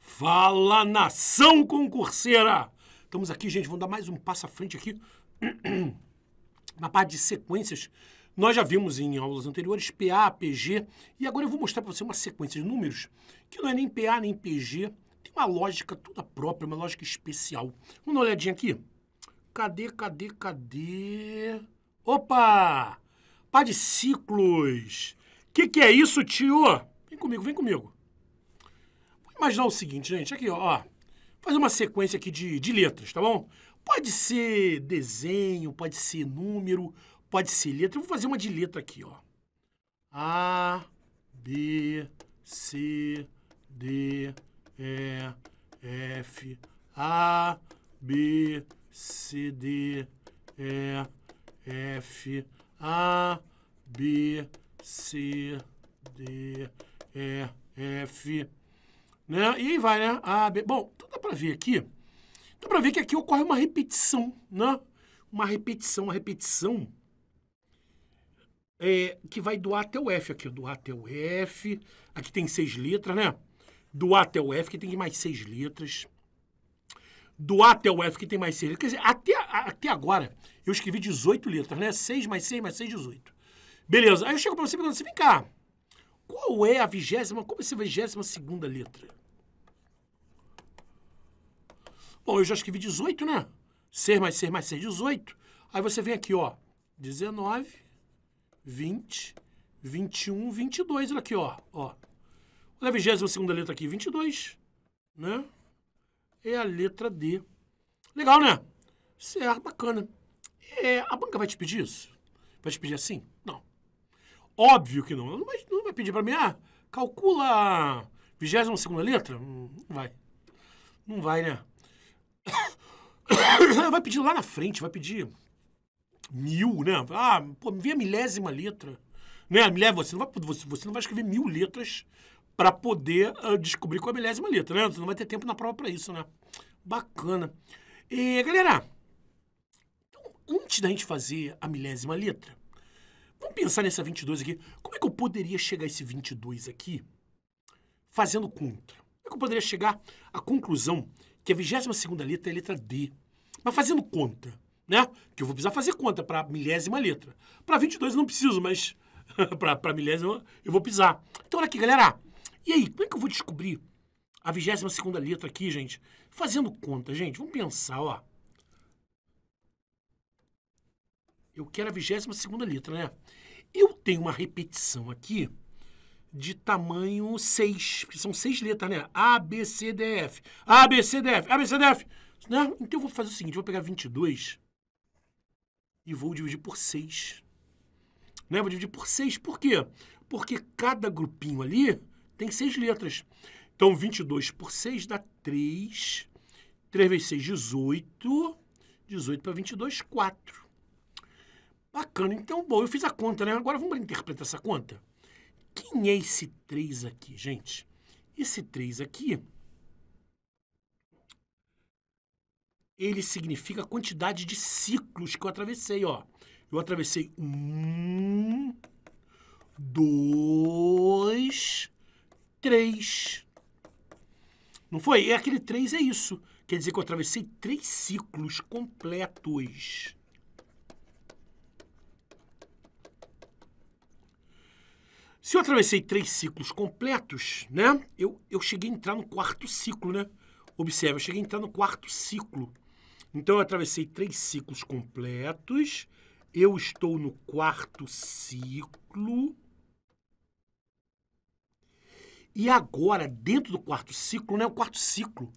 Fala nação concurseira! Estamos aqui, gente, vamos dar mais um passo à frente aqui. Na parte de sequências, nós já vimos em aulas anteriores PA, PG, e agora eu vou mostrar para você uma sequência de números que não é nem PA nem PG, tem uma lógica toda própria, uma lógica especial. Vamos dar uma olhadinha aqui? Cadê, cadê, cadê? Opa! Pá de ciclos. Que que é isso, tio? Vem comigo, vem comigo. Vou imaginar o seguinte, gente. Aqui, ó. fazer uma sequência aqui de, de letras, tá bom? Pode ser desenho, pode ser número, pode ser letra. Eu vou fazer uma de letra aqui, ó. A, B, C, D, E, F, A, B, C, D, E, F, A, B, C, D, E, F, né? E aí vai, né? A, B. Bom, então dá para ver aqui. Dá para ver que aqui ocorre uma repetição, né? Uma repetição, uma repetição é, que vai do A até o F aqui, do A até o F. Aqui tem seis letras, né? Do A até o F, que tem mais seis letras do A até o F, que tem mais seis. Quer dizer, até, até agora, eu escrevi 18 letras, né? 6 mais 6 mais 6, 18. Beleza. Aí eu chego para você e pergunto assim, vem cá, qual é a vigésima, como é essa vigésima segunda letra? Bom, eu já escrevi 18, né? 6 mais 6 mais 6, 18. Aí você vem aqui, ó, 19, 20, 21, 22. Olha aqui, ó, ó. Olha a vigésima segunda letra aqui, 22, né? é a letra D. Legal, né? Certo, bacana. É, a banca vai te pedir isso? Vai te pedir assim? Não. Óbvio que não. Não vai, não vai pedir para mim, ah, calcula a 22 segunda letra? Hum, não vai. Não vai, né? Vai pedir lá na frente, vai pedir mil, né? Ah, pô, me vê a milésima letra. Né? Milé, você, não vai, você não vai escrever mil letras para poder uh, descobrir qual é a milésima letra, né? Você não vai ter tempo na prova para isso, né? Bacana. E, galera, então, antes da gente fazer a milésima letra, vamos pensar nessa 22 aqui. Como é que eu poderia chegar a esse 22 aqui fazendo contra? Como é que eu poderia chegar à conclusão que a 22 segunda letra é a letra D? Mas fazendo conta, né? Que eu vou precisar fazer conta para milésima letra. Para 22 eu não preciso, mas para milésima eu vou pisar. Então olha aqui, galera. E aí, como é que eu vou descobrir a 22 segunda letra aqui, gente? Fazendo conta, gente, vamos pensar, ó. Eu quero a 22 segunda letra, né? Eu tenho uma repetição aqui de tamanho 6, porque são seis letras, né? A, B, C, D, F. A, B, C, D, F. A, B, C, D, F. Né? Então eu vou fazer o seguinte, vou pegar 22 e vou dividir por 6. Né? Vou dividir por 6, por quê? Porque cada grupinho ali tem seis letras. Então, 22 por 6 dá 3. 3 vezes 6, 18. 18 para 22, 4. Bacana. Então, bom, eu fiz a conta, né? Agora vamos interpretar essa conta. Quem é esse 3 aqui, gente? Esse 3 aqui, ele significa a quantidade de ciclos que eu atravessei, ó. Eu atravessei um, dois, 3. Não foi? E é aquele 3 é isso. Quer dizer que eu atravessei três ciclos completos. Se eu atravessei três ciclos completos, né? Eu, eu cheguei a entrar no quarto ciclo, né? Observe, eu cheguei a entrar no quarto ciclo. Então eu atravessei três ciclos completos. Eu estou no quarto ciclo. E agora, dentro do quarto ciclo, né? O quarto ciclo,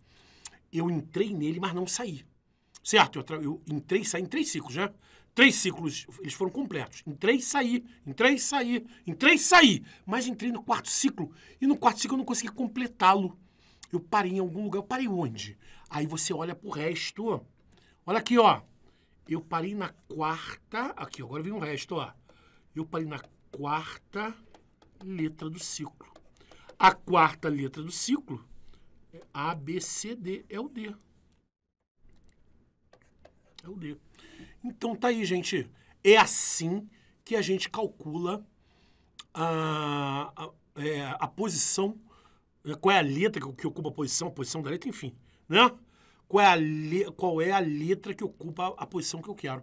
eu entrei nele, mas não saí. Certo? Eu, eu entrei e saí em três ciclos, né? Três ciclos, eles foram completos. Entrei e saí, entrei e saí, entrei e saí. Mas entrei no quarto ciclo. E no quarto ciclo eu não consegui completá-lo. Eu parei em algum lugar. Eu parei onde? Aí você olha pro resto. Olha aqui, ó. Eu parei na quarta. Aqui, agora vem o resto, ó. Eu parei na quarta letra do ciclo. A quarta letra do ciclo é A, B, C, D, é o D. É o D. Então tá aí, gente. É assim que a gente calcula a, a, é, a posição, né? qual é a letra que, que ocupa a posição, a posição da letra, enfim, né? Qual é a, le, qual é a letra que ocupa a posição que eu quero.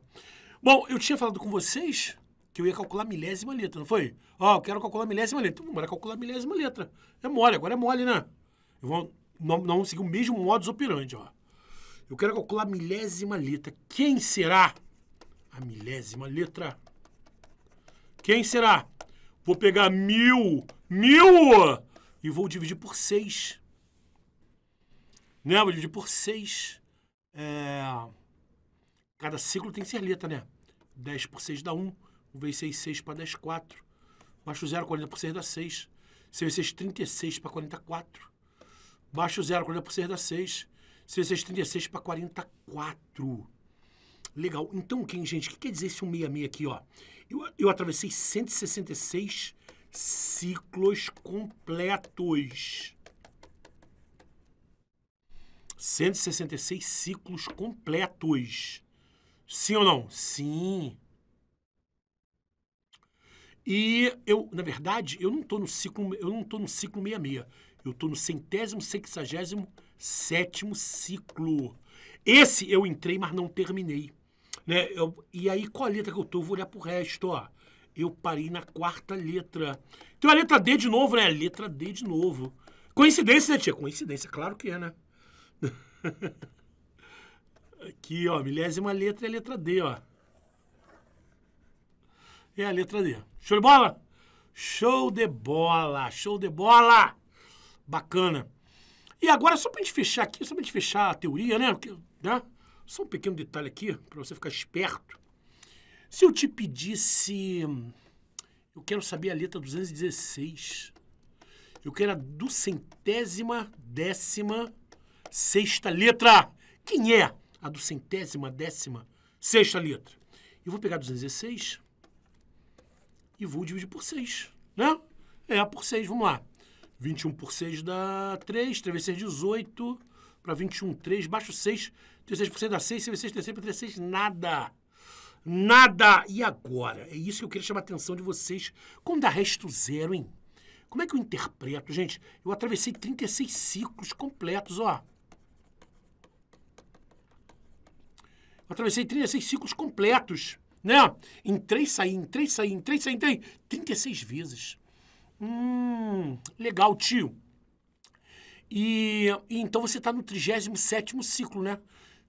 Bom, eu tinha falado com vocês que eu ia calcular milésima letra, não foi? Ó, oh, eu quero calcular milésima letra. Então, bora calcular milésima letra. É mole, agora é mole, né? Eu vou não, não seguir o mesmo modus operandi, ó. Eu quero calcular milésima letra. Quem será a milésima letra? Quem será? Vou pegar mil, mil, e vou dividir por seis. Né? Vou dividir por seis. É... Cada ciclo tem que ser letra, né? 10 por 6 dá 1 eu venci 6 para 10, 4. Baixo 0, 40 por 6 dá 6. Se 36 para 44. Baixo 0, 40 por 6 dá 6. Se 36 para 44. Legal. Então, quem, gente, o que quer dizer esse 166 aqui, ó? Eu, eu atravessei 166 ciclos completos. 166 ciclos completos. Sim ou não? Sim. E eu, na verdade, eu não estou no ciclo, eu não estou no ciclo 66. Eu estou no centésimo, sexagésimo, sétimo ciclo. Esse eu entrei, mas não terminei. Né? Eu, e aí, qual a letra que eu estou? Eu vou olhar pro resto, ó. Eu parei na quarta letra. Então a letra D de novo, né? Letra D de novo. Coincidência, né, tia? Coincidência, claro que é, né? Aqui, ó, milésima letra é a letra D, ó é a letra D. Show de bola? Show de bola, show de bola! Bacana. E agora, só para a gente fechar aqui, só para a gente fechar a teoria, né? Porque, né? Só um pequeno detalhe aqui, para você ficar esperto. Se eu te pedisse, eu quero saber a letra 216, eu quero a duzentésima décima sexta letra. Quem é a duzentésima décima sexta letra? Eu vou pegar 216, e vou dividir por 6, né? É, por 6, vamos lá. 21 por 6 dá 3, 3 vezes 6, 18, para 21, 3, baixo 6, 36 por 6 dá 6, 6 vezes 6, 36 por 36, nada. Nada! E agora? É isso que eu queria chamar a atenção de vocês. Como dá resto zero, hein? Como é que eu interpreto? Gente, eu atravessei 36 ciclos completos, ó. Eu atravessei 36 ciclos completos né? Entrei, saí, entrei, saí, entrei, saí, entrei. 36 vezes. Hum, legal, tio. E, e então você está no 37 ciclo, né?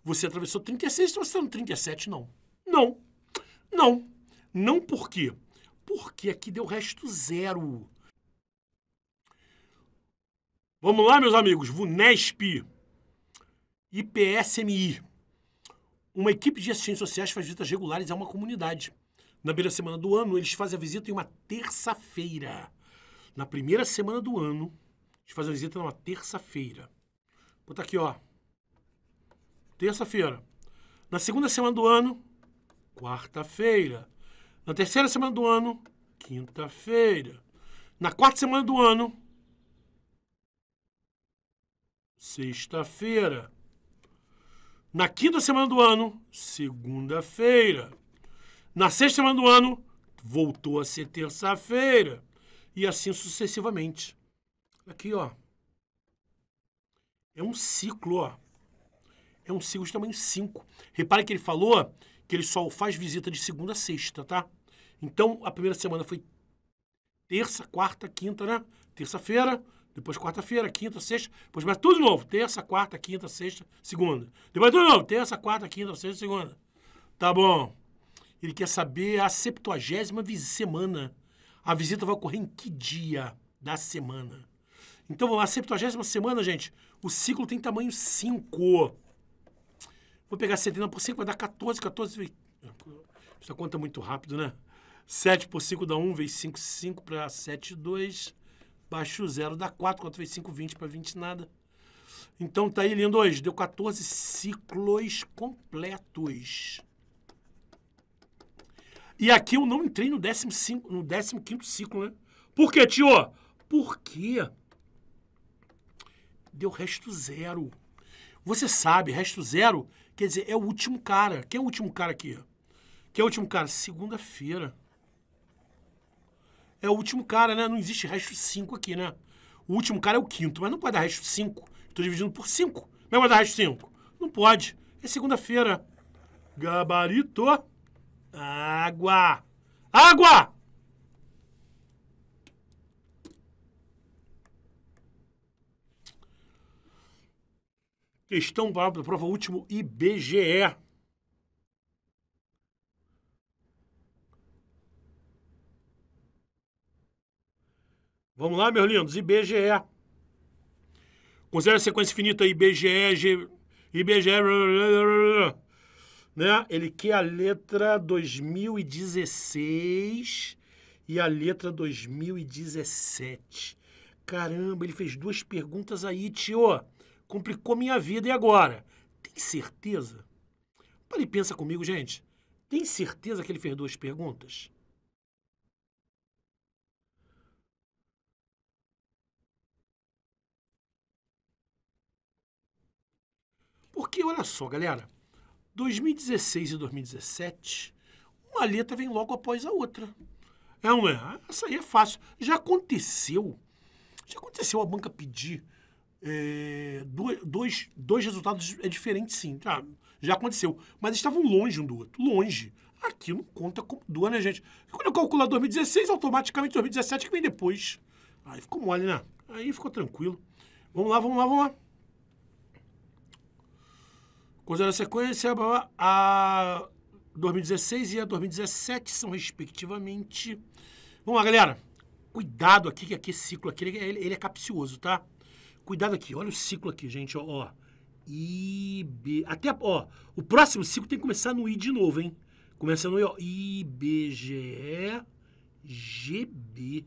Você atravessou 36, então você está no 37, não. Não. Não. Não por quê? Porque aqui deu resto zero. Vamos lá, meus amigos. VUNESP. IPSMI. Uma equipe de assistentes sociais faz visitas regulares a uma comunidade. Na primeira semana do ano, eles fazem a visita em uma terça-feira. Na primeira semana do ano, eles fazem a visita numa terça-feira. Vou botar aqui, ó. Terça-feira. Na segunda semana do ano, quarta-feira. Na terceira semana do ano, quinta-feira. Na quarta semana do ano, sexta-feira. Na quinta semana do ano, segunda-feira. Na sexta semana do ano, voltou a ser terça-feira. E assim sucessivamente. Aqui, ó. É um ciclo, ó. É um ciclo de tamanho 5. Repare que ele falou que ele só faz visita de segunda a sexta, tá? Então, a primeira semana foi terça, quarta, quinta, né? Terça-feira. Depois quarta-feira, quinta, sexta. Depois começa tudo de novo. Terça, quarta, quinta, sexta, segunda. Depois tudo de novo. Terça, quarta, quinta, sexta, segunda. Tá bom. Ele quer saber a 70 semana. A visita vai ocorrer em que dia da semana? Então vamos lá, A 70 semana, gente. O ciclo tem tamanho 5. Vou pegar 70 por 5, vai dar 14, 14. Essa conta é muito rápido, né? 7 por 5 dá 1, vezes 5, 5 para 7, 2 baixo zero, dá 4. 4 vezes 5, 20 para 20 nada. Então tá aí, lindo hoje. Deu 14 ciclos completos. E aqui eu não entrei no 15, no ciclo, né? Por quê, tio? Porque deu resto zero. Você sabe, resto zero, quer dizer, é o último cara. Quem é o último cara aqui? Quem é o último cara? Segunda-feira é o último cara, né? Não existe resto 5 aqui, né? O último cara é o quinto, mas não pode dar resto 5. Estou dividindo por 5. não vai dar resto 5? Não pode. É segunda-feira. Gabarito. Água. Água! Questão para a prova último IBGE. Vamos lá, meus lindos? IBGE. Considera a sequência finita IBGE, G, IBGE. Né? Ele quer a letra 2016 e a letra 2017. Caramba, ele fez duas perguntas aí, tio. Complicou minha vida. E agora? Tem certeza? Para e pensa comigo, gente. Tem certeza que ele fez duas perguntas? Porque, olha só, galera, 2016 e 2017, uma letra vem logo após a outra. É, não é? Ah, essa aí é fácil. Já aconteceu, já aconteceu a banca pedir é, dois, dois resultados é diferente sim, já, ah, já aconteceu. Mas estavam longe um do outro, longe. Aqui não conta como duas, né, gente? Quando eu calcular 2016, automaticamente 2017 que vem depois. Aí ficou mole, né? Aí ficou tranquilo. Vamos lá, vamos lá, vamos lá. Considerando a sequência, a 2016 e a 2017 são respectivamente. Vamos lá, galera. Cuidado aqui, que aqui esse ciclo aqui, é, ele, ele é capcioso, tá? Cuidado aqui, olha o ciclo aqui, gente, ó. ó. IB. Até, ó, o próximo ciclo tem que começar no I de novo, hein? Começa no I, ó. G B.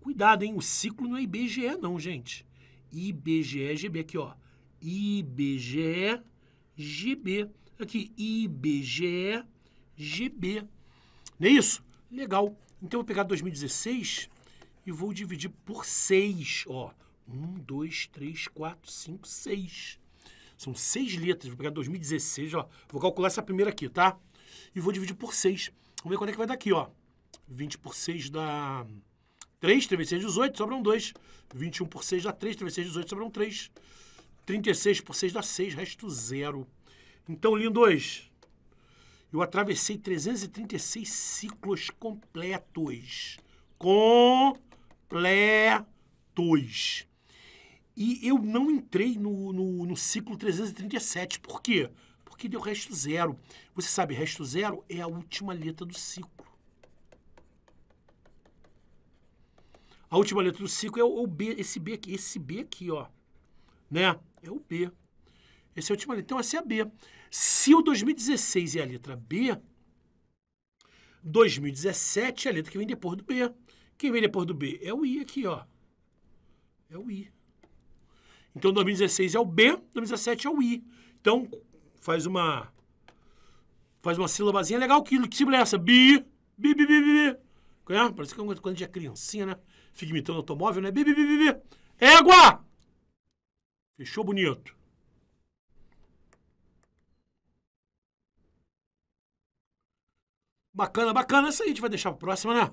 Cuidado, hein? O ciclo não é IBGE, não, gente. IBGE, GB aqui, ó. IBGE, GB. Aqui, IBGE, GB. Não é isso? Legal. Então, eu vou pegar 2016 e vou dividir por 6, ó. 1, 2, 3, 4, 5, 6. São 6 letras. Vou pegar 2016, ó. Vou calcular essa primeira aqui, tá? E vou dividir por 6. Vamos ver quanto é que vai dar aqui, ó. 20 por 6 dá 3, 3 vezes 6, 18, sobram 2. 21 por 6 dá 3, 3 vezes 6, 18, sobram 3. 36 por 6 dá 6, resto zero. Então, lindos, eu atravessei 336 ciclos completos. Completos. E eu não entrei no, no, no ciclo 337. Por quê? Porque deu resto zero. Você sabe, resto zero é a última letra do ciclo. A última letra do ciclo é o, o B, esse B aqui, esse B aqui, ó né? É o B. Esse é o último letra. Então, essa é a B. Se o 2016 é a letra B, 2017 é a letra que vem depois do B. Quem vem depois do B? É o I aqui, ó. É o I. Então, 2016 é o B, 2017 é o I. Então, faz uma... Faz uma sílabazinha legal. Que, que símbolo é essa? Bi, bi, bi, bi, bi. É? Parece que quando a gente é criancinha, né? Fica imitando automóvel, né? Bi, bi, bi, bi, bi. Égua! Fechou bonito. Bacana, bacana. Essa aí a gente vai deixar pra próxima, né?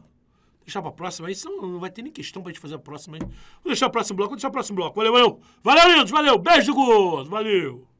Deixar pra próxima aí, senão não vai ter nem questão pra gente fazer a próxima aí. Vou deixar o próximo bloco, vou deixar o próximo bloco. Valeu, valeu. Valeu, lindos, valeu. Beijo gordo, valeu.